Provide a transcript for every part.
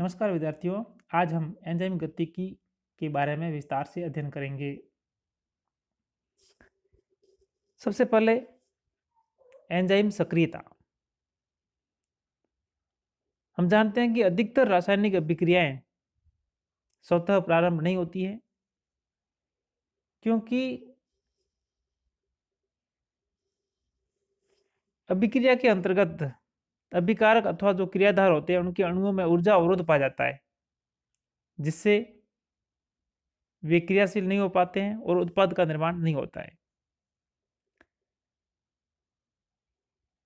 नमस्कार विद्यार्थियों आज हम एंजाइम गतिकी के बारे में विस्तार से अध्ययन करेंगे सबसे पहले एंजाइम सक्रियता हम जानते हैं कि अधिकतर रासायनिक अभिक्रियाएं स्वतः प्रारंभ नहीं होती है क्योंकि अभिक्रिया के अंतर्गत अभिकारक अथवा जो क्रियाधार होते हैं उनके अणुओं में ऊर्जा अवरोध पाया जाता है जिससे वे क्रियाशील नहीं हो पाते हैं और उत्पाद का निर्माण नहीं होता है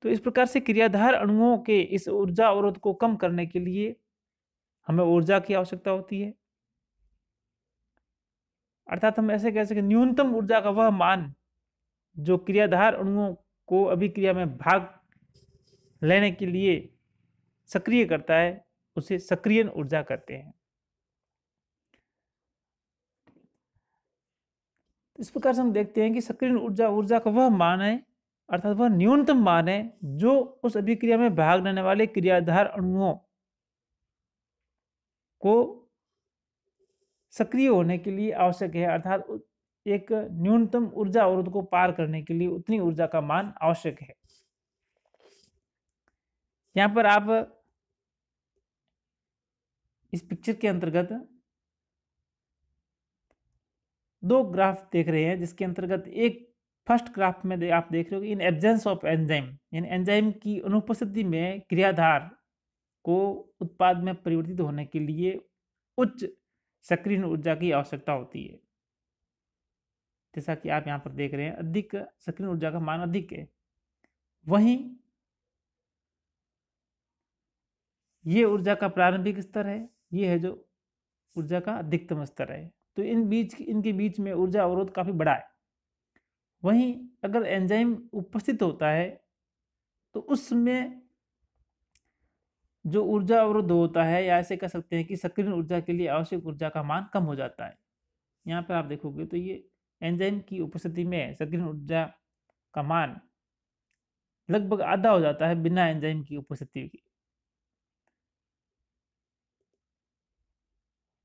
तो इस प्रकार से क्रियाधार अणुओं के इस ऊर्जा अवरोध को कम करने के लिए हमें ऊर्जा की आवश्यकता होती है अर्थात हम ऐसे कह सकते न्यूनतम ऊर्जा का वह मान जो क्रियाधार अणुओं को अभिक्रिया में भाग लेने के लिए सक्रिय करता है उसे सक्रियन ऊर्जा कहते हैं इस प्रकार से हम देखते हैं कि सक्रिय ऊर्जा ऊर्जा का वह मान है अर्थात वह न्यूनतम मान है जो उस अभिक्रिया में भाग लेने वाले क्रियाधार अणुओं को सक्रिय होने के लिए आवश्यक है अर्थात एक न्यूनतम ऊर्जा अवरोध को पार करने के लिए उतनी ऊर्जा का मान आवश्यक है यहाँ पर आप इस पिक्चर के अंतर्गत दो ग्राफ देख रहे हैं जिसके अंतर्गत एक फर्स्ट ग्राफ में दे, आप देख रहे हो इन एब्जेंस ऑफ एंजाइम यानी एंजाइम की अनुपस्थिति में क्रियाधार को उत्पाद में परिवर्तित होने के लिए उच्च सक्रिय ऊर्जा की आवश्यकता होती है जैसा कि आप यहाँ पर देख रहे हैं अधिक सक्रिय ऊर्जा का मान अधिक है वहीं ये ऊर्जा का प्रारंभिक स्तर है ये है जो ऊर्जा का अधिकतम स्तर है तो इन बीच इनके बीच में ऊर्जा अवरोध काफ़ी बड़ा है वहीं अगर एंजाइम उपस्थित होता है तो उसमें जो ऊर्जा अवरुद्ध होता है या ऐसे कह सकते हैं कि सक्रिय ऊर्जा के लिए आवश्यक ऊर्जा का मान कम हो जाता है यहाँ पर आप देखोगे तो ये एंजाइम की उपस्थिति में सक्रिय ऊर्जा का मान लगभग आधा हो जाता है बिना एंजाइम की उपस्थिति के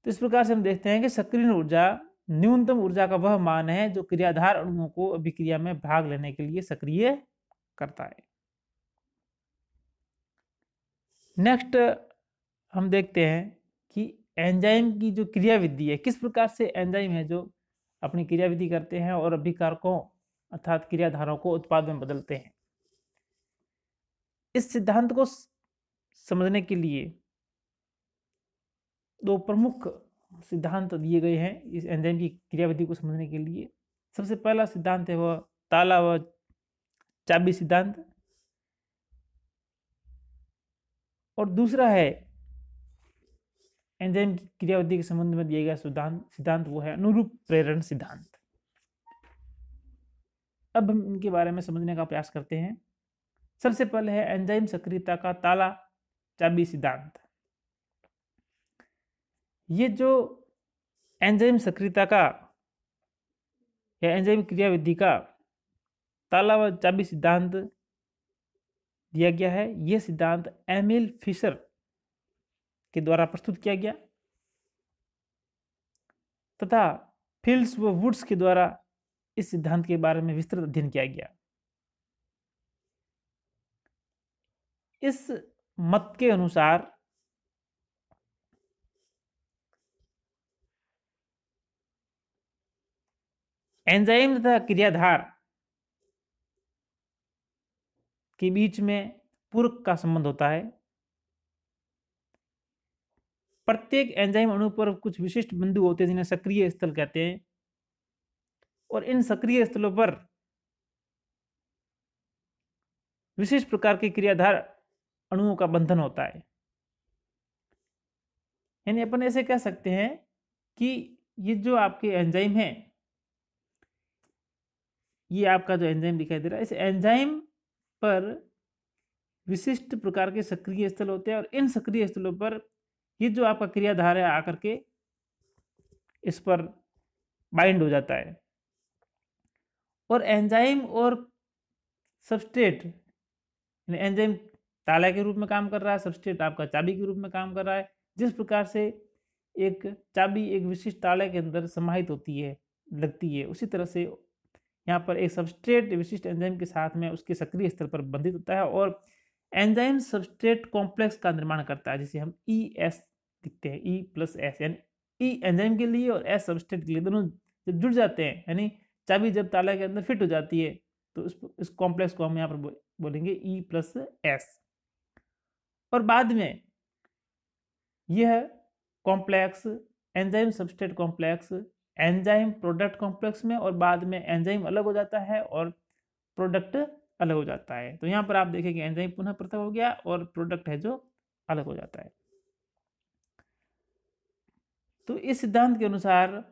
तो इस प्रकार से हम देखते हैं कि सक्रिय ऊर्जा न्यूनतम ऊर्जा का वह मान है जो क्रियाधार अणुओं को अभिक्रिया में भाग लेने के लिए सक्रिय करता है नेक्स्ट हम देखते हैं कि एंजाइम की जो क्रियाविधि है किस प्रकार से एंजाइम है जो अपनी क्रियाविधि करते हैं और अभिकारकों अर्थात क्रियाधारों को उत्पाद में बदलते हैं इस सिद्धांत को समझने के लिए दो प्रमुख सिद्धांत दिए गए हैं इस एंजाइम की क्रियाविधि को समझने के लिए सबसे पहला सिद्धांत है वह ताला व चाबी सिद्धांत और दूसरा है एंजाइम की क्रियाविधि के संबंध में दिया गया सिद्धांत सिद्धांत वो है अनुरूप प्रेरण सिद्धांत अब हम इनके बारे में समझने का प्रयास करते हैं सबसे पहले है एंजाइम सक्रियता का ताला चाबी सिद्धांत ये जो एंजाइम सक्रियता का या एंजाइम क्रियाविधि का ताला व चाबी सिद्धांत दिया गया है यह सिद्धांत एमिल फिशर के द्वारा प्रस्तुत किया गया तथा फिल्स व वुड्स के द्वारा इस सिद्धांत के बारे में विस्तृत अध्ययन किया गया इस मत के अनुसार एंजाइम तथा क्रियाधार के बीच में पूर्व का संबंध होता है प्रत्येक एंजाइम अणु पर कुछ विशिष्ट बिंदु होते हैं जिन्हें सक्रिय स्थल कहते हैं और इन सक्रिय स्थलों पर विशिष्ट प्रकार के क्रियाधार अणुओं का बंधन होता है यानी अपन ऐसे कह सकते हैं कि ये जो आपके एंजाइम हैं ये आपका जो एंजाइम दिखाई दे रहा है इस एंजाइम पर विशिष्ट प्रकार के सक्रिय स्थल होते हैं और इन सक्रिय स्थलों पर ये जो आपका क्रियाधार है आकर के इस पर बाइंड हो जाता है और एंजाइम और सबस्टेट एंजाइम ताला के रूप में काम कर रहा है सबस्टेट आपका चाबी के रूप में काम कर रहा है जिस प्रकार से एक चाबी एक विशिष्ट ताले के अंदर समाहित होती है लगती है उसी तरह से यहाँ पर एक सबस्ट्रेट विशिष्ट एंजाइम के साथ में उसके सक्रिय स्तर पर बंधित होता है और एंजाइम सबस्ट्रेट कॉम्प्लेक्स का निर्माण करता है जिसे हम ई e एस लिखते हैं ई प्लस एस यानी ई e एंजाइम के लिए और एस सबस्ट्रेट के लिए दोनों जब जुड़ जाते हैं यानी चाबी जब ताला के अंदर फिट हो जाती है तो उस इस कॉम्प्लेक्स को हम यहाँ पर बोलेंगे ई प्लस एस और बाद में यह complex enzyme substrate complex enzyme product complex में और बाद में एंजाइम अलग हो जाता है और प्रोडक्ट अलग हो जाता है तो यहाँ पर आप देखेंगे एंजाइम पुनः पृथक हो गया और प्रोडक्ट है जो अलग हो जाता है तो इस सिद्धांत के अनुसार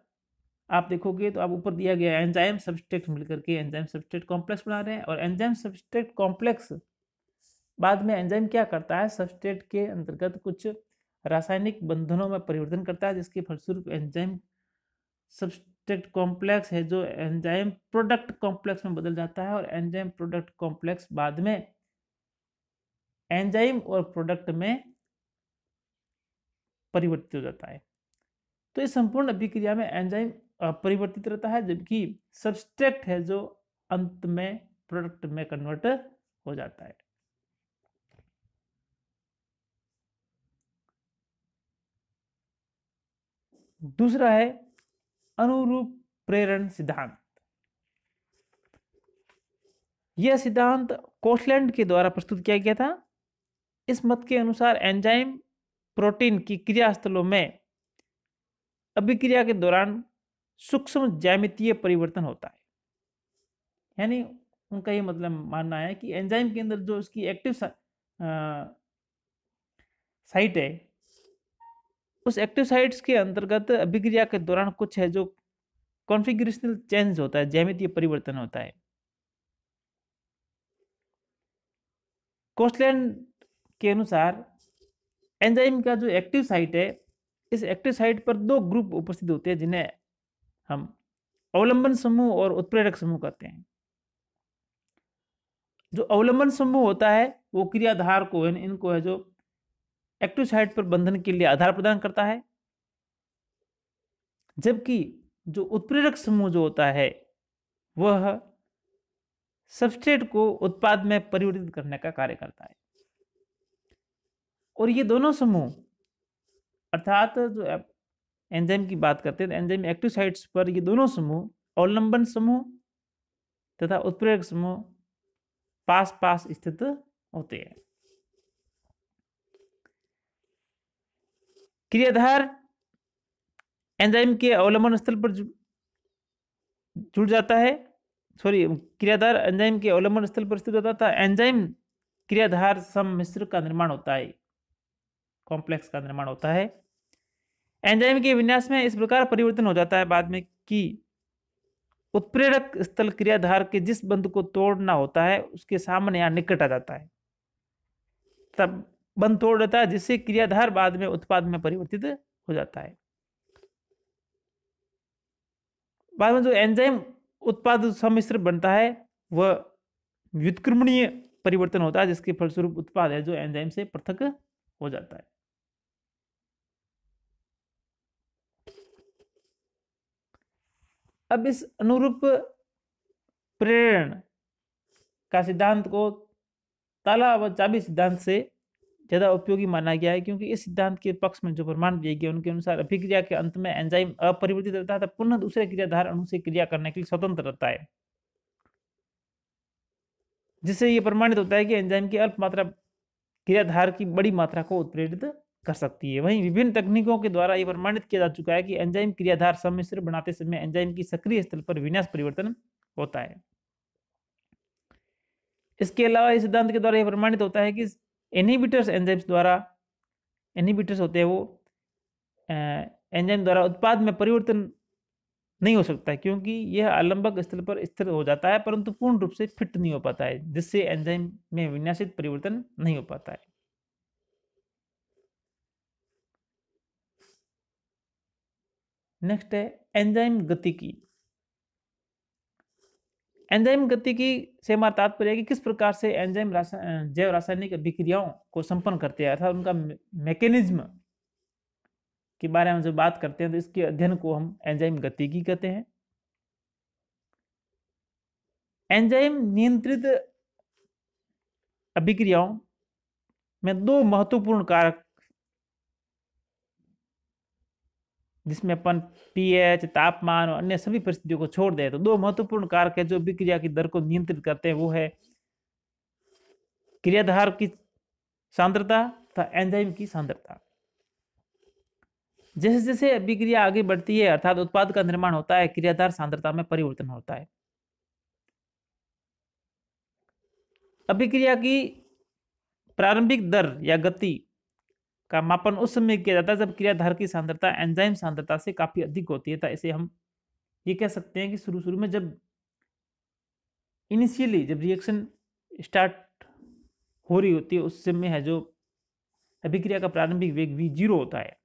आप देखोगे तो आप ऊपर दिया गया एंजाइम सब्सट्रेट मिलकर के एंजाइम सब्सट्रेट कॉम्प्लेक्स बना रहे हैं और एंजाइम सब्सट्रेट कॉम्प्लेक्स बाद में एंजाइम क्या करता है सब्सट्रेट के अंतर्गत कुछ रासायनिक बंधनों में परिवर्तन करता है जिसके फलस्वरूप एंजाइम सब्सट्रेट कॉम्प्लेक्स है जो एंजाइम प्रोडक्ट कॉम्प्लेक्स में बदल जाता है और एंजाइम प्रोडक्ट कॉम्प्लेक्स बाद में एंजाइम और प्रोडक्ट में परिवर्तित हो जाता है तो इस संपूर्ण अभिक्रिया में एंजाइम परिवर्तित रहता है जबकि सब्सट्रेक्ट है जो अंत में प्रोडक्ट में कन्वर्ट हो जाता है दूसरा है अनुरूप प्रेरण सिद्धांत यह सिद्धांत कोशलैंड के द्वारा प्रस्तुत किया गया था इस मत के अनुसार एंजाइम प्रोटीन की क्रियास्थलों में अभिक्रिया के दौरान सूक्ष्म ज्यामितीय परिवर्तन होता है यानी उनका यह मतलब मानना है कि एंजाइम के अंदर जो उसकी एक्टिव साइट है उस एक्टिव साइट्स के अंतर्गत अभिक्रिया के दौरान कुछ है जो कॉन्फिग्रेशनल चेंज होता है जैमितीय परिवर्तन होता है कोस्टलैंड के अनुसार एंजाइम का जो एक्टिव साइट है इस एक्टिव साइट पर दो ग्रुप उपस्थित होते हैं जिन्हें हम अवलंबन समूह और उत्प्रेरक समूह कहते हैं जो अवलंबन समूह होता है वो क्रियाधार को है इनको है जो एक्टिव साइट पर बंधन के लिए आधार प्रदान करता है जबकि जो उत्प्रेरक समूह जो होता है वह सबस्टेट को उत्पाद में परिवर्तित करने का कार्य करता है और ये दोनों समूह अर्थात जो एंजाइम की बात करते हैं तो एंजाइम एक्टिव साइट्स पर ये दोनों समूह अवलंबन समूह तथा उत्प्रेरक समूह पास पास स्थित होते हैं क्रियाधार एंजाइम के अवलंबन स्थल पर जुड़ जाता है सॉरी क्रियाधार एंजाइम के अवलंबन स्थल पर स्थित होता था एंजाइम क्रियाधार सम्मिश्र का निर्माण होता है कॉम्प्लेक्स का निर्माण होता है एंजाइम के विन्यास में इस प्रकार परिवर्तन हो जाता है बाद में कि उत्प्रेरक स्थल क्रियाधार के जिस बंध को तोड़ना होता है उसके सामने या निकट आ जाता है तब बंद तोड़ देता है जिससे क्रियाधार बाद में उत्पाद में परिवर्तित हो जाता है बाद में जो एंजाइम उत्पाद सम्मिश्र बनता है वह व्युत्क्रमणीय परिवर्तन होता है जिसके फलस्वरूप उत्पाद है जो एंजाइम से पृथक हो जाता है अब इस अनुरूप प्रेरण का सिद्धांत को ताला व चाबी सिद्धांत से ज़्यादा उपयोगी माना गया है क्योंकि इस सिद्धांत के पक्ष में जो प्रमाण दिए गए उनके अनुसार अभिक्रिया के अंत में एंजाइम अपरिवर्तित रहता है तथा पुनः दूसरे क्रियाधार अणु से क्रिया करने के लिए स्वतंत्र रहता है जिससे ये प्रमाणित होता है कि एंजाइम की अल्प मात्रा क्रियाधार की बड़ी मात्रा को उत्प्रेरित कर सकती है वहीं विभिन्न तकनीकों के द्वारा ये प्रमाणित किया जा चुका है कि एंजाइम क्रियाधार सम्मिश्र बनाते समय एंजाइम की सक्रिय स्थल पर विन्यास परिवर्तन होता है इसके अलावा इस सिद्धांत के द्वारा यह प्रमाणित होता है कि एनिबिटर्स एंजाइम्स द्वारा एनिबिटर्स होते हैं वो एंजाइम द्वारा उत्पाद में परिवर्तन नहीं हो सकता है क्योंकि यह आलंबक स्थल पर स्थिर हो जाता है परंतु पूर्ण रूप से फिट नहीं हो पाता है जिससे एंजाइम में विन्यासित परिवर्तन नहीं हो पाता है नेक्स्ट है एंजाइम गतिकी एंजाइम गति की से हमारा तात्पर्य कि किस प्रकार से एंजाइम रासा, जैव रासायनिक अभिक्रियाओं को संपन्न करते हैं अर्थात उनका मैकेनिज्म के बारे में जो बात करते हैं तो इसके अध्ययन को हम एंजाइम गति की कहते हैं एंजाइम नियंत्रित अभिक्रियाओं में दो महत्वपूर्ण कारक जिसमें अपन पीएच तापमान और अन्य सभी परिस्थितियों को छोड़ दे तो दो महत्वपूर्ण कारक है जो विक्रिया की दर को नियंत्रित करते हैं वो है क्रियाधार की सांद्रता तथा एंजाइम की सांद्रता जैसे जैसे अभिक्रिया आगे बढ़ती है अर्थात उत्पाद का निर्माण होता है क्रियाधार सांद्रता में परिवर्तन होता है अभिक्रिया की प्रारंभिक दर या गति का मापन उस समय किया जाता है जब क्रियाधार की सांद्रता एंजाइम सांद्रता से काफ़ी अधिक होती है तो इसे हम ये कह सकते हैं कि शुरू शुरू में जब इनिशियली जब रिएक्शन स्टार्ट हो रही होती है उस समय है जो अभिक्रिया का प्रारंभिक वेग वी जीरो होता है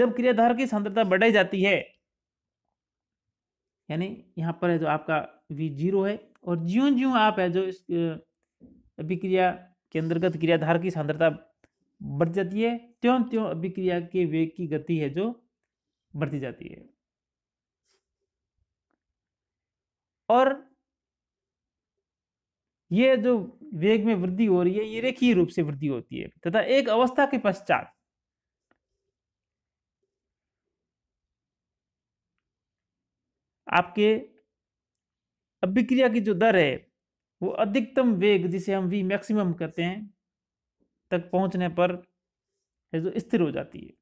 जब क्रियाधार की सांद्रता बढ़ाई जाती है यानी यहाँ पर है जो आपका वी जीरो है और ज्यों ज्यों आप है जो इस अभिक्रिया के अंतर्गत क्रियाधार की सांद्रता बढ़ जाती है त्यों त्यों अभिक्रिया के वेग की गति है जो बढ़ती जाती है और ये जो वेग में वृद्धि हो रही है ये रेखीय रूप से वृद्धि होती है तथा एक अवस्था के पश्चात आपके अभिक्रिया की जो दर है वो अधिकतम वेग जिसे हम वी मैक्सिमम कहते हैं तक पहुंचने पर जो स्थिर हो जाती है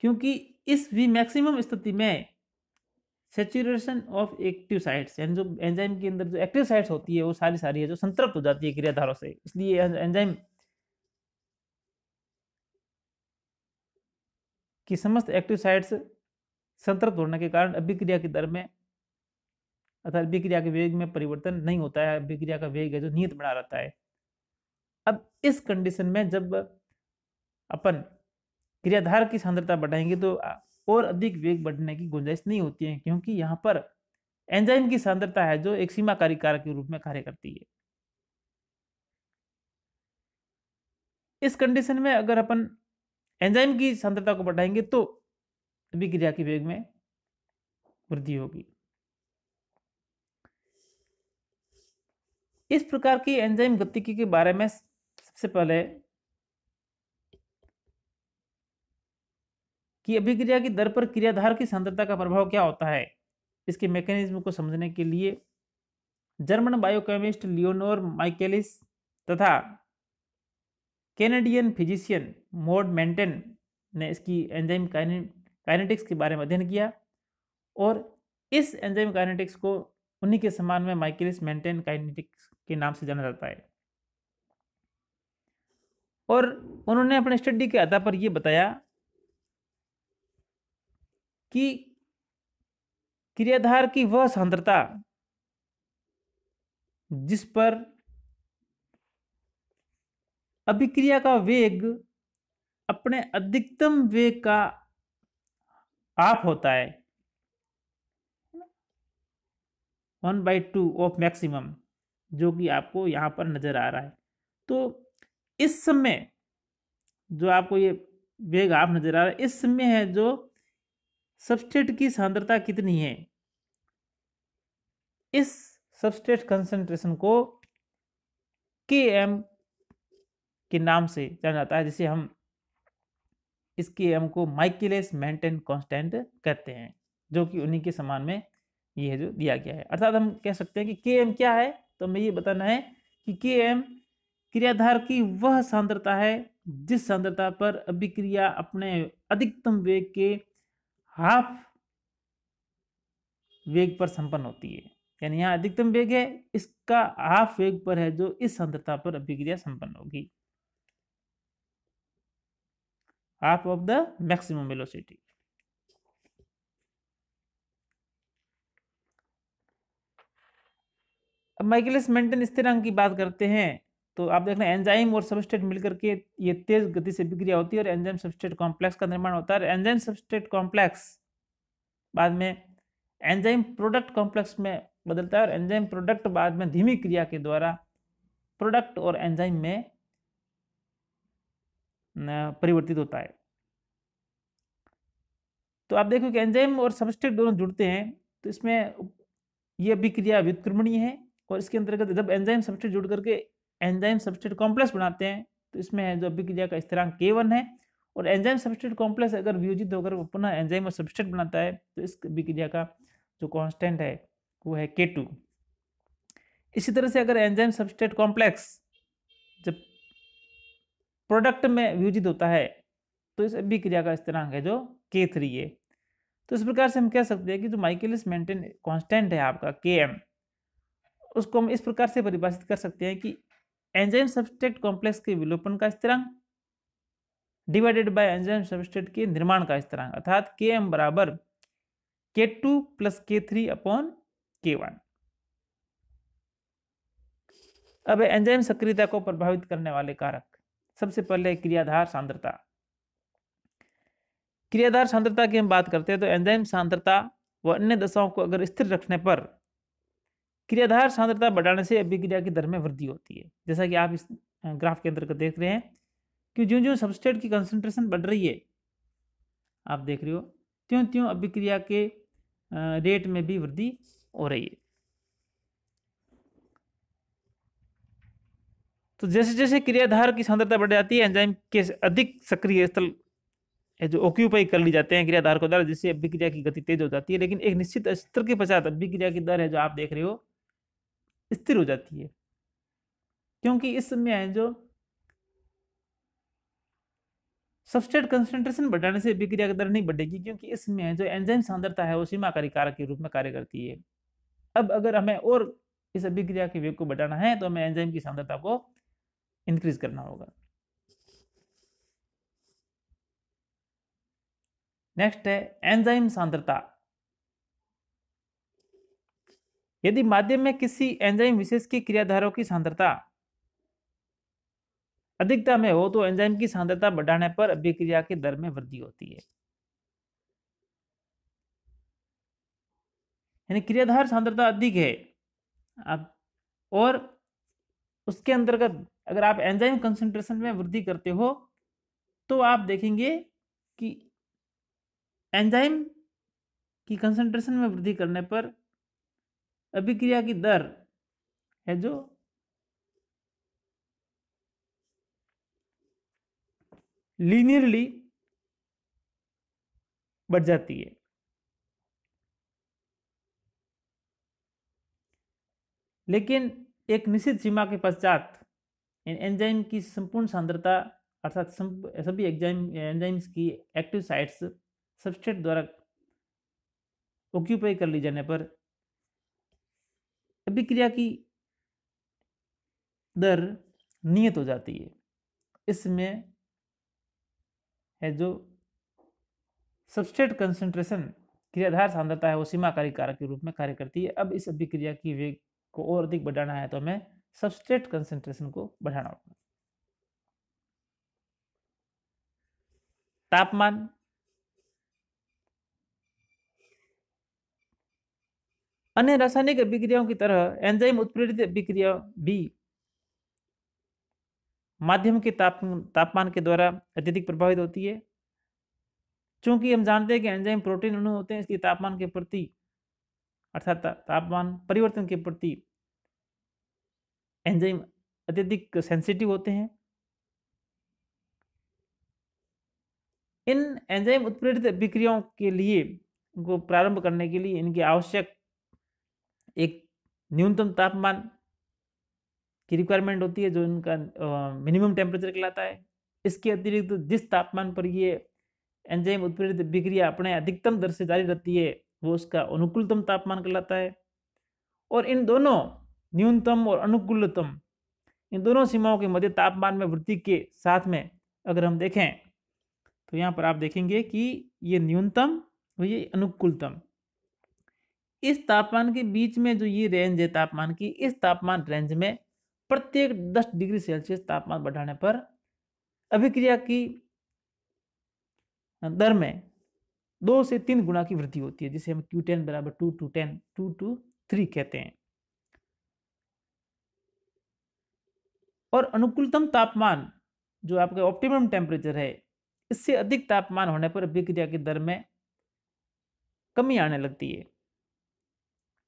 क्योंकि इस वी मैक्सिमम स्थिति में सेचुरेशन ऑफ एक्टिव साइट्स यानी जो एंजाइम के अंदर जो एक्टिव साइट्स होती है वो सारी सारी है जो संतृप्त हो जाती है क्रियाधारों से इसलिए एंजाइम की समस्त एक्टिव साइट्स संतृप्त होने के कारण अभिक्रिया की दर में अर्थात अभिक्रिया के वेग में परिवर्तन नहीं होता है अभिक्रिया का वेग है जो नियत बना रहता है अब इस कंडीशन में जब अपन क्रियाधार की सांद्रता बढ़ाएंगे तो और अधिक वेग बढ़ने की गुंजाइश नहीं होती है क्योंकि यहाँ पर एंजाइम की सांद्रता है जो एक सीमाकारी कारक के रूप में कार्य करती है इस कंडीशन में अगर अपन एंजाइम की सांद्रता को बढ़ाएंगे तो अभिक्रिया के वेग में वृद्धि होगी इस प्रकार की एंजाइम गतिकी के बारे में सबसे पहले कि अभिक्रिया की दर पर क्रियाधार की सांद्रता का प्रभाव क्या होता है इसके मैकेनिज्म को समझने के लिए जर्मन बायोकेमिस्ट लियोनोर माइकेलिस तथा कैनेडियन फिजिशियन मोड मेंटेन ने इसकी एंजाइम काइनेटिक्स के बारे में अध्ययन किया और इस एंजाइम काइनेटिक्स को उन्हीं के समान में माइकेलिस मेंटेन काइनेटिक्स के नाम से जाना जाता है और उन्होंने अपने स्टडी के आधार पर यह बताया कि क्रियाधार की वह सांद्रता जिस पर अभिक्रिया का वेग अपने अधिकतम वेग का आप होता है one by two of maximum जो कि आपको यहाँ पर नज़र आ रहा है तो इस समय जो आपको ये वेग आप नज़र आ रहा है इस समय है जो सबस्टेट की सांद्रता कितनी है इस सबस्टेट कंसंट्रेशन को के एम के नाम से जाना जाता है जिसे हम इस के एम को माइकिलेस मेंटेन कांस्टेंट कहते हैं जो कि उन्हीं के समान में ये जो दिया गया है अर्थात हम कह सकते हैं कि के एम क्या है तो हमें ये बताना है कि के एम क्रियाधार की वह सांद्रता है जिस सांद्रता पर अभिक्रिया अपने अधिकतम वेग के हाफ वेग पर संपन्न होती है यानी यहाँ अधिकतम वेग है इसका हाफ वेग पर है जो इस सांद्रता पर अभिक्रिया संपन्न होगी half of the maximum velocity अब माइकलिस मेंटेन स्थिरांक की बात करते हैं तो आप देख रहे हैं एंजाइम और सबस्टेट मिलकर के ये तेज गति से बिक्रिया होती है और एंजाइम सबस्टेट कॉम्प्लेक्स का निर्माण होता है एंजाइम सबस्टेट कॉम्प्लेक्स बाद में एंजाइम प्रोडक्ट कॉम्प्लेक्स में बदलता है और एंजाइम प्रोडक्ट बाद में धीमी क्रिया के द्वारा प्रोडक्ट और एंजाइम में परिवर्तित होता है तो आप देखो कि एंजाइम और सबस्टेट दोनों जुड़ते हैं तो इसमें यह अभिक्रिया व्युत्क्रमणीय है और इसके अंतर्गत जब एंजाइम सब्सट्रेट जुड़ करके एंजाइम सब्सट्रेट कॉम्प्लेक्स बनाते हैं तो इसमें है जो अभिक्रिया का स्थिरांक के वन है और एंजाइम सब्सट्रेट कॉम्प्लेक्स अगर वियोजित होकर वो पुनः एंजाइम और सब्सट्रेट बनाता है तो इस अभिक्रिया का जो कॉन्स्टेंट है वो है के टू इसी तरह से अगर एंजाइम सब्सट्रेट कॉम्प्लेक्स जब प्रोडक्ट में वियोजित होता है तो इस अभिक्रिया का स्थिरांक है जो के थ्री है तो इस प्रकार से हम कह सकते हैं कि जो माइकेलिस मेंटेन कांस्टेंट है आपका के एम उसको हम इस प्रकार से परिभाषित कर सकते हैं कि एंजाइम सब्सट्रेट कॉम्प्लेक्स के विलोपन का स्थिरांक डिवाइडेड बाय एंजाइम सब्सट्रेट के निर्माण का स्थिरांक अर्थात के एम बराबर K two plus K three upon K one अब एंजाइम सक्रियता को प्रभावित करने वाले कारक सबसे पहले क्रियाधार सांद्रता क्रियाधार सांद्रता की हम बात करते हैं तो एंजाइम सांद्रता व अन्य दशाओं को अगर स्थिर रखने पर क्रियाधार सांद्रता बढ़ाने से अभिक्रिया की दर में वृद्धि होती है जैसा कि आप इस ग्राफ के अंतर्गत देख रहे हैं कि जो जो सबस्टेट की कंसंट्रेशन बढ़ रही है आप देख रहे हो त्यों त्यों अभिक्रिया के रेट में भी वृद्धि हो रही है तो जैसे जैसे क्रियाधार की सांद्रता बढ़ जाती है एंजाइम के अधिक सक्रिय स्थल जो ऑक्यूपाई कर ली जाते हैं क्रियाधार को द्वारा जिससे अभिक्रिया की गति तेज हो जाती है लेकिन एक निश्चित स्तर के पश्चात अभिक्रिया की दर है जो आप देख रहे हो स्थिर हो जाती है क्योंकि इस समय जो सबस्टेट कंसेंट्रेशन बढ़ाने से विक्रिया की दर नहीं बढ़ेगी क्योंकि इसमें जो एंजाइम सांद्रता है वो सीमाकारी कारक के रूप में कार्य करती है अब अगर हमें और इस अभिक्रिया के वेग को बढ़ाना है तो हमें एंजाइम की सांद्रता को इंक्रीज करना होगा नेक्स्ट है एंजाइम सांद्रता यदि माध्यम में किसी एंजाइम विशेष की क्रियाधारों की सांद्रता अधिकता में हो तो एंजाइम की सांद्रता बढ़ाने पर अभिक्रिया के दर में वृद्धि होती है यानी क्रियाधार सांद्रता अधिक है आप और उसके अंतर्गत अगर आप एंजाइम कंसंट्रेशन में वृद्धि करते हो तो आप देखेंगे कि एंजाइम की कंसंट्रेशन में वृद्धि करने पर अभिक्रिया की दर है जो लीनियरली बढ़ जाती है लेकिन एक निश्चित सीमा के पश्चात इन एंजाइम की संपूर्ण सांद्रता अर्थात सभी एग्जाइम एंजाइम्स की एक्टिव साइट्स सबस्टेट द्वारा ऑक्यूपाई कर ली जाने पर अभिक्रिया की दर नियत हो जाती है इसमें है जो सबस्टेट कंसंट्रेशन क्रियाधार सांद्रता है वो सीमाकारी कारक के रूप में कार्य करती है अब इस अभिक्रिया की वेग को और अधिक बढ़ाना है तो हमें सबस्टेट कंसंट्रेशन को बढ़ाना होगा तापमान अन्य रासायनिक अभिक्रियाओं की तरह एंजाइम उत्प्रेरित अभिक्रिया भी माध्यम के ताप तापमान के द्वारा अत्यधिक प्रभावित होती है चूंकि हम जानते हैं कि एंजाइम प्रोटीन अणु होते हैं इसलिए तापमान के प्रति अर्थात तापमान परिवर्तन के प्रति एंजाइम अत्यधिक सेंसिटिव होते हैं इन एंजाइम उत्प्रेरित अभिक्रियाओं के लिए उनको प्रारंभ करने के लिए इनकी आवश्यक एक न्यूनतम तापमान की रिक्वायरमेंट होती है जो इनका मिनिमम टेम्परेचर कहलाता है इसके अतिरिक्त तो जिस तापमान पर ये एंजाइम उत्प्रेरित विक्रिया अपने अधिकतम दर से जारी रहती है वो उसका अनुकूलतम तापमान कहलाता है और इन दोनों न्यूनतम और अनुकूलतम इन दोनों सीमाओं के मध्य तापमान में वृद्धि के साथ में अगर हम देखें तो यहाँ पर आप देखेंगे कि ये न्यूनतम और ये अनुकूलतम इस तापमान के बीच में जो ये रेंज है तापमान की इस तापमान रेंज में प्रत्येक 10 डिग्री सेल्सियस तापमान बढ़ाने पर अभिक्रिया की दर में दो से तीन गुना की वृद्धि होती है जिसे हम क्यू टेन बराबर two to ten two to three कहते हैं और अनुकूलतम तापमान जो आपका ऑप्टिमम टेम्परेचर है इससे अधिक तापमान होने पर अभिक्रिया की दर में कमी आने लगती है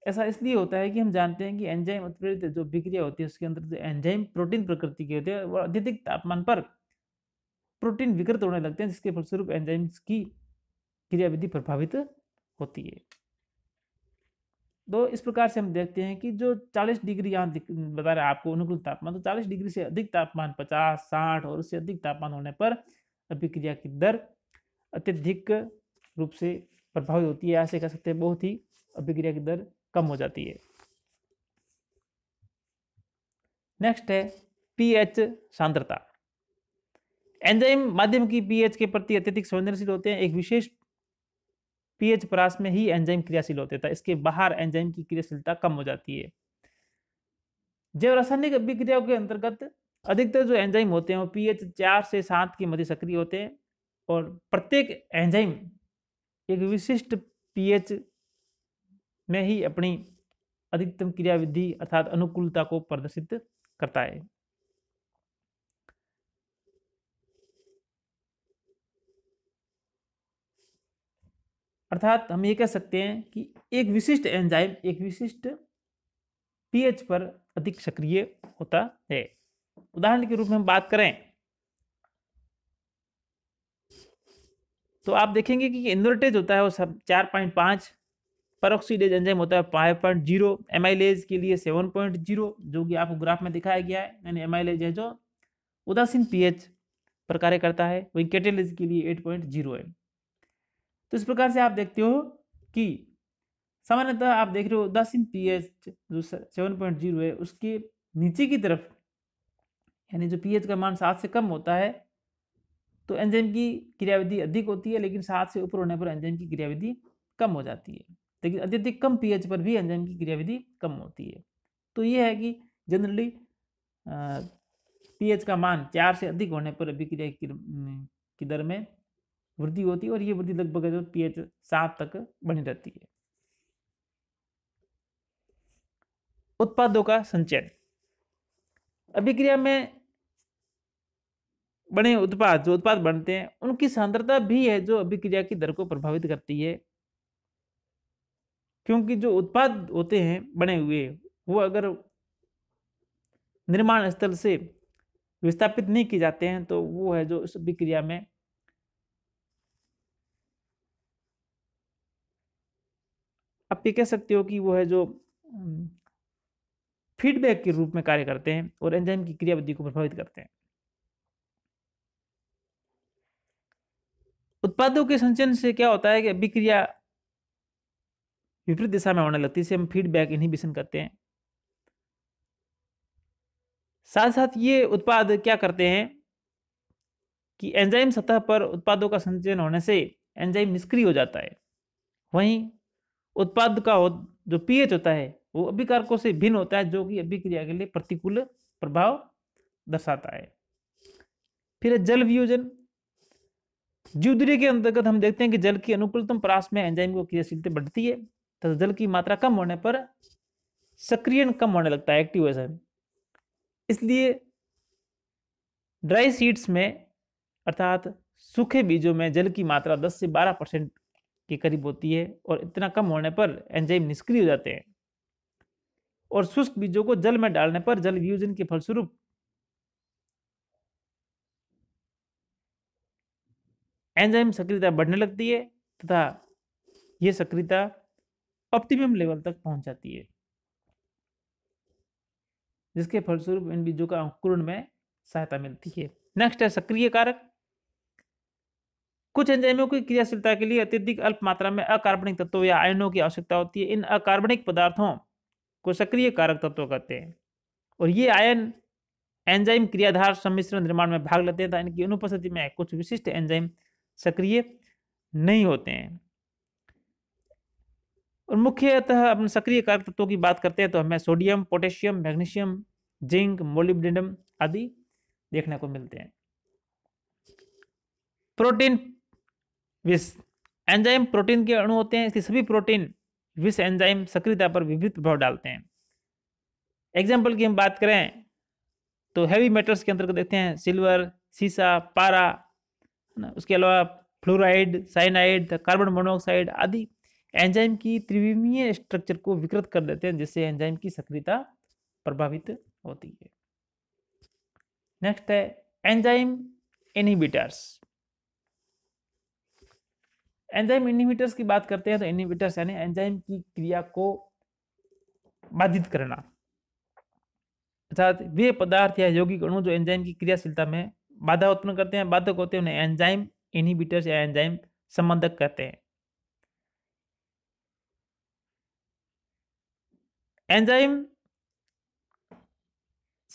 ऐसा इसलिए होता है कि हम जानते हैं कि एंजाइम उत्प्रेरित जो बिक्रिया होती है उसके अंदर जो एंजाइम प्रोटीन प्रकृति के होते हैं वो अत्यधिक तापमान पर प्रोटीन विकृत होने लगते हैं जिसके फलस्वरूप एंजाइम्स की क्रियाविधि प्रभावित होती है तो इस प्रकार से हम देखते हैं कि जो 40 डिग्री यहाँ बता रहे आपको अनुकूल तापमान तो 40 डिग्री से अधिक तापमान 50, 60 और उससे अधिक तापमान होने पर अभिक्रिया की दर अत्यधिक रूप से प्रभावित होती है ऐसे कह सकते हैं बहुत ही अभिक्रिया की दर कम हो जाती है नेक्स्ट है पीएच सांद्रता एंजाइम माध्यम की पीएच के प्रति अत्यधिक संवेदनशील होते हैं एक विशेष पीएच परास में ही एंजाइम क्रियाशील होते था इसके बाहर एंजाइम की क्रियाशीलता कम हो जाती है जैव रासायनिक अभिक्रियाओं के अंतर्गत अधिकतर जो एंजाइम होते हैं वो पीएच चार से सात के मध्य सक्रिय होते हैं और प्रत्येक एंजाइम एक विशिष्ट पीएच में ही अपनी अधिकतम क्रियाविधि अर्थात अनुकूलता को प्रदर्शित करता है अर्थात हम ये कह सकते हैं कि एक विशिष्ट एंजाइम एक विशिष्ट पीएच पर अधिक सक्रिय होता है उदाहरण के रूप में हम बात करें तो आप देखेंगे कि इंद्रटेज होता है वो सब चार पॉइंट पांच परोक्सीडेज एंजाइम होता है फाइव पॉइंट जीरो एमाइलेज के लिए सेवन पॉइंट जीरो जो कि आपको ग्राफ में दिखाया गया है यानी एमाइलेज है जो उदासीन पीएच पर कार्य करता है वही कैटेलेज के लिए एट पॉइंट जीरो है तो इस प्रकार से आप देखते हो कि सामान्यतः आप देख रहे हो उदासीन एच जो सेवन पॉइंट जीरो है उसके नीचे की तरफ यानी जो पीएच का मान सात से कम होता है तो एंजाइम की क्रियाविधि अधिक होती है लेकिन सात से ऊपर होने पर एंजाइम की क्रियाविधि कम हो जाती है लेकिन अत्यधिक कम पीएच पर भी एंजाइम की क्रियाविधि कम होती है तो ये है कि जनरली पीएच का मान चार से अधिक होने पर अभिक्रिया की दर में वृद्धि होती है और ये वृद्धि लगभग पीएच सात तक बनी रहती है उत्पादों का संचयन अभिक्रिया में बने उत्पाद जो उत्पाद बनते हैं उनकी सांद्रता भी है जो अभिक्रिया की दर को प्रभावित करती है क्योंकि जो उत्पाद होते हैं बने हुए वो अगर निर्माण स्थल से विस्थापित नहीं किए जाते हैं तो वो है जो इस विक्रिया में आप ये कह सकते हो कि वो है जो फीडबैक के रूप में कार्य करते हैं और एंजाइम की क्रियाविधि को प्रभावित करते हैं उत्पादों के संचयन से क्या होता है कि अभिक्रिया विपरीत दिशा में होने लगती है इसे हम फीडबैक इनहिबिशन करते हैं साथ साथ ये उत्पाद क्या करते हैं कि एंजाइम सतह पर उत्पादों का संचयन होने से एंजाइम निष्क्रिय हो जाता है वहीं उत्पाद का जो पीएच होता है वो अभिकारकों से भिन्न होता है जो कि अभिक्रिया के लिए प्रतिकूल प्रभाव दर्शाता है फिर जल वियोजन जीवधुरी के अंतर्गत हम देखते हैं कि जल की अनुकूलतम प्रास में एंजाइम को क्रियाशीलता बढ़ती है तथा तो जल की मात्रा कम होने पर सक्रियण कम होने लगता है एक्टिवेशन इसलिए ड्राई सीड्स में अर्थात सूखे बीजों में जल की मात्रा 10 से 12 परसेंट के करीब होती है और इतना कम होने पर एंजाइम निष्क्रिय हो जाते हैं और शुष्क बीजों को जल में डालने पर जल वियोजन के फलस्वरूप एंजाइम सक्रियता बढ़ने लगती है तथा यह सक्रियता ऑप्टिमम लेवल तक पहुंच जाती है जिसके फलस्वरूप इन बीजों का अंकुरण में सहायता मिलती है नेक्स्ट है सक्रिय कारक कुछ एंजाइमों की क्रियाशीलता के लिए अत्यधिक अल्प मात्रा में अकार्बनिक तत्व या आयनों की आवश्यकता होती है इन अकार्बनिक पदार्थों को सक्रिय कारक तत्व कहते हैं और ये आयन एंजाइम क्रियाधार सम्मिश्रण निर्माण में भाग लेते हैं इनकी अनुपस्थिति में कुछ विशिष्ट एंजाइम सक्रिय नहीं होते हैं और मुख्यतः अपने सक्रिय कारक तत्वों की बात करते हैं तो हमें sodium potassium magnesium zinc molybdenum आदि देखने को मिलते हैं प्रोटीन विष एंजाइम प्रोटीन के अणु होते हैं इसलिए सभी प्रोटीन विष एंजाइम सक्रियता पर विभिन्न प्रभाव डालते हैं एग्जाम्पल की हम बात करें तो हैवी मेटल्स के अंतर्गत देखते हैं सिल्वर सीसा पारा है ना उसके अलावा फ्लोराइड साइनाइड कार्बन मोनोऑक्साइड आदि एंजाइम की त्रिविमीय स्ट्रक्चर को विकृत कर देते हैं जिससे एंजाइम की सक्रियता प्रभावित होती है नेक्स्ट है एंजाइम इनिबिटर्स एंजाइम इनिबिटर्स की बात करते हैं तो इनिबिटर्स यानी एंजाइम की क्रिया को बाधित करना अर्थात वे पदार्थ या यौगिक अणु जो एंजाइम की क्रियाशीलता में बाधा उत्पन्न करते हैं बाधक होते हैं उन्हें एंजाइम इनहिबिटर्स या एंजाइम संबंधक कहते हैं एंजाइम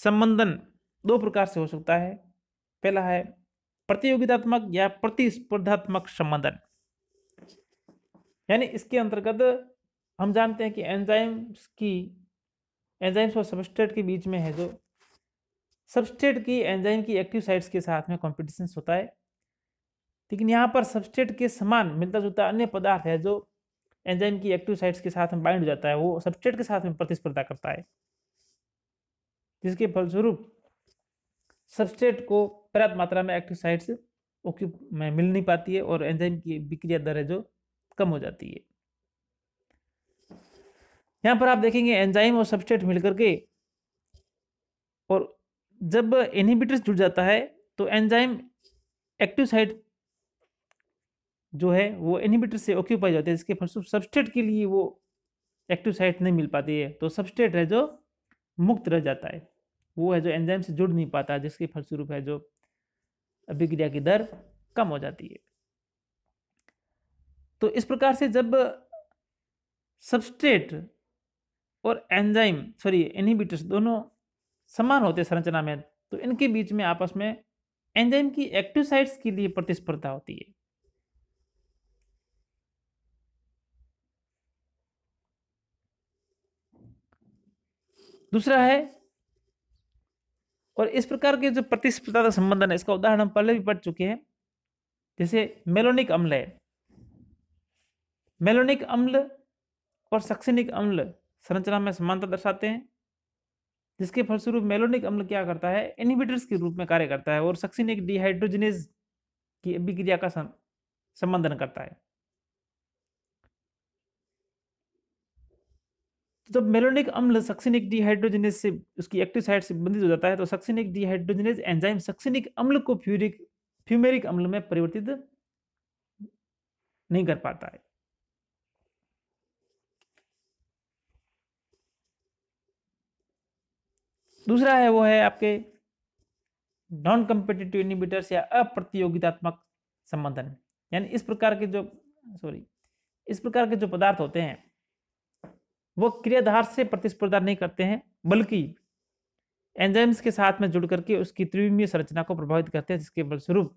संबंधन दो प्रकार से हो सकता है पहला है प्रतियोगितात्मक या प्रतिस्पर्धात्मक संबंधन यानी इसके अंतर्गत हम जानते हैं कि एंजाइम्स की एंजाइम्स और सबस्टेट के बीच में है जो सबस्टेट की एंजाइम की एक्टिव साइट्स के साथ में कॉम्पिटिशन होता है लेकिन यहाँ पर सबस्टेट के समान मिलता जुलता अन्य पदार्थ है जो एंजाइम की एक्टिव साइट्स के साथ में बाइंड हो जाता है वो सबस्ट्रेट के साथ में प्रतिस्पर्धा करता है जिसके फलस्वरूप सबस्ट्रेट को पर्याप्त मात्रा में एक्टिव साइट्स में मिल नहीं पाती है और एंजाइम की विक्रिया दर है जो कम हो जाती है यहाँ पर आप देखेंगे एंजाइम और सबस्ट्रेट मिलकर के और जब इनहिबिटर्स जुड़ जाता है तो एंजाइम एक्टिव साइट जो है वो इनहिबिटर से ऑक्यूपाई जाते हैं इसके फलस्वरूप सबस्टेट के लिए वो एक्टिव साइट नहीं मिल पाती है तो सबस्टेट है जो मुक्त रह जाता है वो है जो एंजाइम से जुड़ नहीं पाता जिसके फलस्वरूप है जो अभिक्रिया की दर कम हो जाती है तो इस प्रकार से जब सबस्ट्रेट और एंजाइम सॉरी इनहिबिटर्स दोनों समान होते संरचना में तो इनके बीच में आपस में एंजाइम की एक्टिव साइट्स के लिए प्रतिस्पर्धा होती है दूसरा है और इस प्रकार के जो प्रतिस्पर्धा का संबंधन है इसका उदाहरण हम पहले भी पढ़ चुके हैं जैसे मेलोनिक अम्ल है मेलोनिक अम्ल और सक्सेनिक अम्ल संरचना में समानता दर्शाते हैं जिसके फलस्वरूप मेलोनिक अम्ल क्या करता है इनहिबिटर्स के रूप में कार्य करता है और सक्सेनिक डिहाइड्रोजनेज की अभिक्रिया का संबंधन करता है तो जब मेलोनिक अम्ल सक्सिनिक डिहाइड्रोजनेज से उसकी एक्टिव साइड से बंधित हो जाता है तो सक्सिनिक डिहाइड्रोजनेज एंजाइम सक्सिनिक अम्ल को फ्यूरिक फ्यूमेरिक अम्ल में परिवर्तित नहीं कर पाता है दूसरा है वो है आपके नॉन कम्पिटेटिव इनिबिटर्स या अप्रतियोगितात्मक संबंधन यानी इस प्रकार के जो सॉरी इस प्रकार के जो पदार्थ होते हैं वो क्रियाधार से प्रतिस्पर्धा नहीं करते हैं बल्कि एंजाइम्स के साथ में जुड़ करके उसकी त्रिविमीय संरचना को प्रभावित करते हैं जिसके फलस्वरूप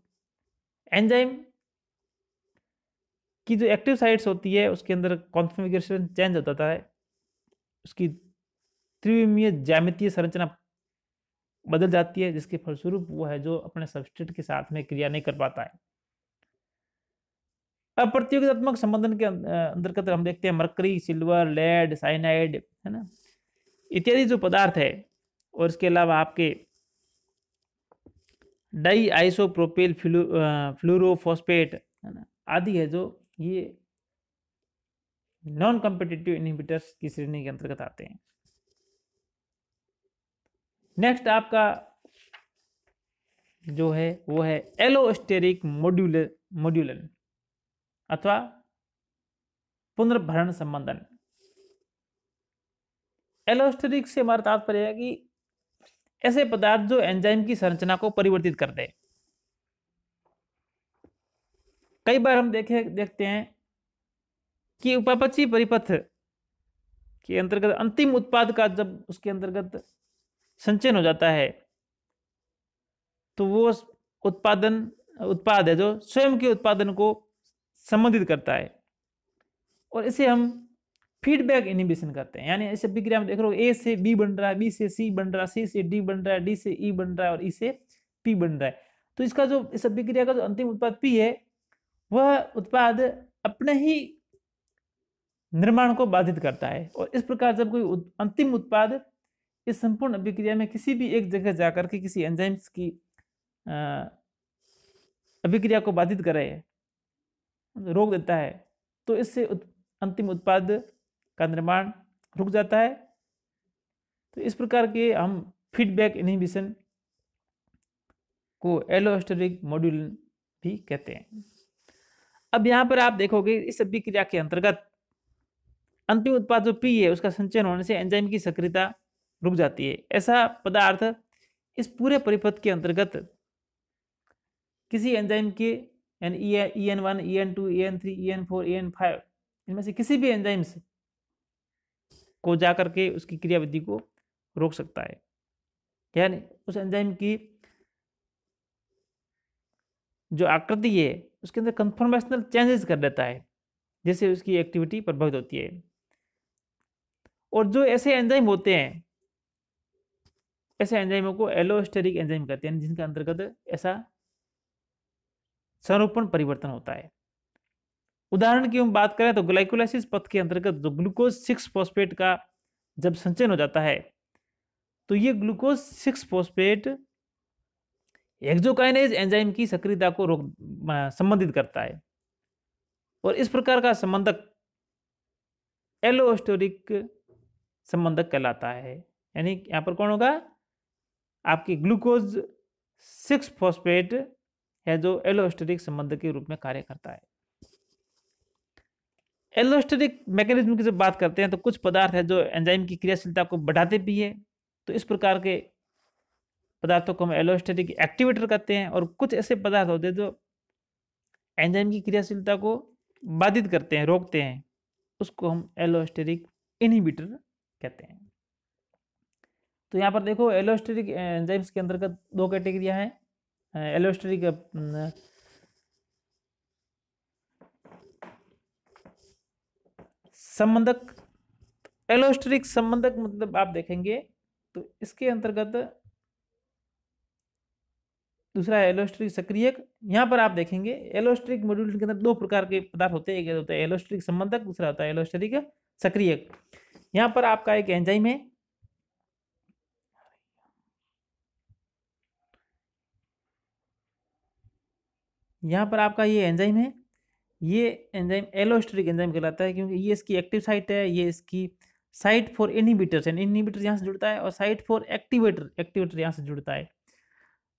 एंजाइम की जो एक्टिव साइट्स होती है उसके अंदर कॉन्फिगरेशन चेंज हो जाता है उसकी त्रिविमीय ज्यामितीय संरचना बदल जाती है जिसके फलस्वरूप वो है जो अपने सबस्टेट के साथ में क्रिया नहीं कर पाता है अब प्रतियोगितात्मक संबंधन के अंतर्गत हम देखते हैं मरकरी सिल्वर लेड साइनाइड है ना इत्यादि जो पदार्थ है और इसके अलावा आपके डाई आइसोप्रोपेल फ्लू है ना आदि है जो ये नॉन कॉम्पिटेटिव इनिबिटर्स की श्रेणी के अंतर्गत आते हैं नेक्स्ट आपका जो है वो है एलोस्टेरिक मोड्यूल मोड्यूलन अथवा पुनर्भरण संबंधन एलोस्टेरिक से हमारा तात्पर्य है कि ऐसे पदार्थ जो एंजाइम की संरचना को परिवर्तित कर दे कई बार हम देखे देखते हैं कि उपापची परिपथ के अंतर्गत अंतिम उत्पाद का जब उसके अंतर्गत संचयन हो जाता है तो वो उत्पादन उत्पाद है जो स्वयं के उत्पादन को संबंधित करता है और इसे हम फीडबैक इनिबिशन करते हैं यानी ऐसे प्रक्रिया में देख रहे हो ए से बी बन रहा है बी से सी बन रहा है सी से डी बन रहा है डी से ई e बन रहा है और ई e से पी बन रहा है तो इसका जो इस अभिक्रिया का जो अंतिम उत्पाद पी है वह उत्पाद अपने ही निर्माण को बाधित करता है और इस प्रकार जब कोई उत, अंतिम उत्पाद इस संपूर्ण अभिक्रिया में किसी भी एक जगह जाकर के किसी एंजाइम्स की अभिक्रिया को बाधित करे रोक देता है तो इससे उत, अंतिम उत्पाद का निर्माण रुक जाता है तो इस प्रकार के हम फीडबैक इनहिबिशन को एलोस्टरिक मॉड्यूल भी कहते हैं अब यहाँ पर आप देखोगे इस अभिक्रिया के अंतर्गत अंतिम उत्पाद जो पी है उसका संचयन होने से एंजाइम की सक्रियता रुक जाती है ऐसा पदार्थ इस पूरे परिपथ के अंतर्गत किसी एंजाइम के N E N one E N two E N three E N four E N five इनमें से किसी भी एंजाइम्स को जा करके उसकी क्रियाविधि को रोक सकता है यानी उस एंजाइम की जो आकृति है उसके अंदर कंफर्मेशनल चेंजेस कर देता है जिससे उसकी एक्टिविटी प्रभावित होती है और जो ऐसे एंजाइम होते हैं ऐसे एंजाइमों को एलोस्टेरिक एंजाइम कहते हैं जिनके अंतर्गत ऐसा संरोपण परिवर्तन होता है उदाहरण की हम बात करें तो ग्लाइकोलाइसिस पथ के अंतर्गत जो ग्लूकोज सिक्स फॉस्फेट का जब संचयन हो जाता है तो ये glucose six phosphate hexokinase enzyme की सक्रियता को रोक संबंधित करता है और इस प्रकार का संबंधक एलोस्टोरिक संबंधक कहलाता है यानी यहाँ पर कौन होगा आपकी ग्लूकोज सिक्स फॉस्फेट है जो एलोस्टेरिक संबंध के रूप में कार्य करता है एलोस्टेरिक मैकेनिज्म की जब बात करते हैं तो कुछ पदार्थ है जो एंजाइम की क्रियाशीलता को बढ़ाते भी है तो इस प्रकार के पदार्थों को हम एलोस्टेरिक एक्टिवेटर कहते हैं और कुछ ऐसे पदार्थ होते हैं जो एंजाइम की क्रियाशीलता को बाधित करते हैं रोकते हैं उसको हम एलोस्टेरिक इनहिबिटर कहते हैं तो यहाँ पर देखो एलोस्टेरिक एंजाइम्स के अंतर्गत दो कैटेगरिया हैं का संबंधक एलोस्टरिक संबंधक मतलब आप देखेंगे तो इसके अंतर्गत दूसरा एलोस्ट्रिक सक्रियक यहाँ पर आप देखेंगे एलोस्ट्रिक मॉड्यूल के अंदर दो प्रकार के पदार्थ होते हैं एक होता है एलोस्ट्रिक संबंधक दूसरा होता है एलोस्ट्रिक सक्रियक यहाँ पर आपका एक एंजाइम है यहाँ पर आपका ये एंजाइम है ये एंजाइम एलोस्ट्रिक एंजाइम कहलाता है क्योंकि ये इसकी एक्टिव साइट है ये इसकी साइट फॉर इनिबिटर्स है इनहिबिटर यहाँ से जुड़ता है और साइट फॉर एक्टिवेटर एक्टिवेटर यहाँ से जुड़ता है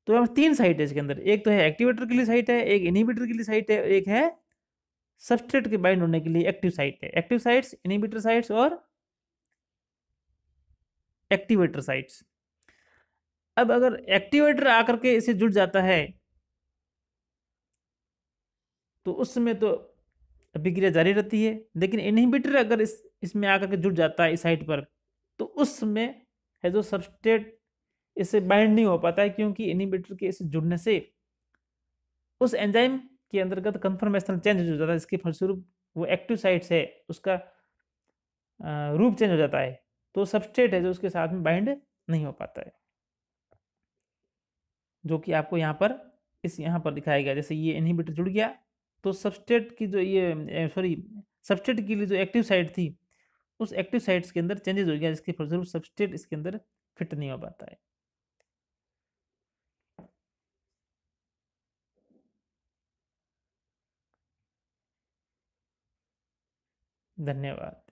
तो यहाँ तीन साइट है इसके अंदर एक तो है एक्टिवेटर के लिए साइट है एक इनिबिटर के लिए साइट है एक है सबस्ट्रेट के बाइंड होने के लिए एक्टिव साइट है एक्टिव साइट्स इनिबिटर साइट्स और एक्टिवेटर साइट्स अब अगर एक्टिवेटर आकर के इसे जुड़ जाता है तो उस समय तो अभिक्रिया जारी रहती है लेकिन इनहिबिटर अगर इस इसमें आकर के जुड़ जाता है इस साइट पर तो उस समय है जो सबस्टेट इससे बाइंड नहीं हो पाता है क्योंकि इनहिबिटर के इस जुड़ने से उस एंजाइम के अंतर्गत कन्फर्मेशनल चेंज हो जाता है जिसके फलस्वरूप वो एक्टिव साइट्स है उसका रूप चेंज हो जाता है तो सबस्टेट है जो उसके साथ में बाइंड नहीं हो पाता है जो कि आपको यहाँ पर इस यहाँ पर दिखाया गया जैसे ये इनहिबिटर जुड़ गया तो सबस्टेट की जो ये सॉरी सबस्टेट के लिए जो एक्टिव साइट थी उस एक्टिव साइट्स के अंदर चेंजेस हो गया जिसके फलस्वरूप सबस्टेट इसके अंदर फिट नहीं हो पाता है धन्यवाद